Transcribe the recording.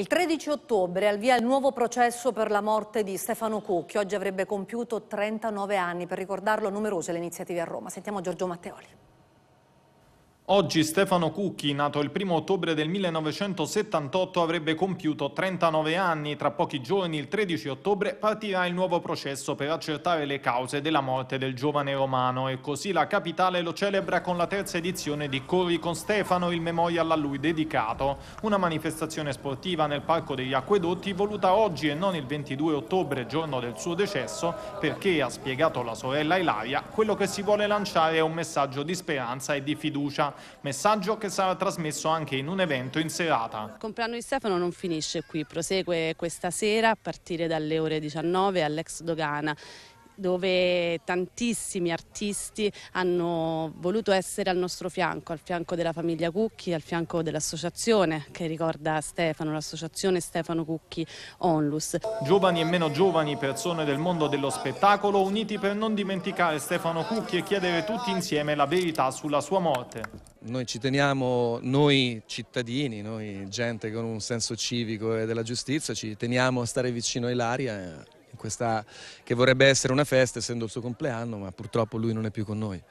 Il 13 ottobre al via il nuovo processo per la morte di Stefano Cucchi. Oggi avrebbe compiuto 39 anni. Per ricordarlo numerose le iniziative a Roma. Sentiamo Giorgio Matteoli. Oggi Stefano Cucchi, nato il 1 ottobre del 1978, avrebbe compiuto 39 anni. Tra pochi giorni, il 13 ottobre, partirà il nuovo processo per accertare le cause della morte del giovane romano e così la capitale lo celebra con la terza edizione di Corri con Stefano, il memorial a lui dedicato. Una manifestazione sportiva nel Parco degli Acquedotti voluta oggi e non il 22 ottobre, giorno del suo decesso, perché, ha spiegato la sorella Ilaria, quello che si vuole lanciare è un messaggio di speranza e di fiducia messaggio che sarà trasmesso anche in un evento in serata. Il compleanno di Stefano non finisce qui, prosegue questa sera a partire dalle ore 19 all'ex dogana dove tantissimi artisti hanno voluto essere al nostro fianco, al fianco della famiglia Cucchi, al fianco dell'associazione che ricorda Stefano, l'associazione Stefano Cucchi Onlus. Giovani e meno giovani, persone del mondo dello spettacolo, uniti per non dimenticare Stefano Cucchi e chiedere tutti insieme la verità sulla sua morte. Noi ci teniamo, noi cittadini, noi gente con un senso civico e della giustizia, ci teniamo a stare vicino a Ilaria eh, questa che vorrebbe essere una festa essendo il suo compleanno, ma purtroppo lui non è più con noi.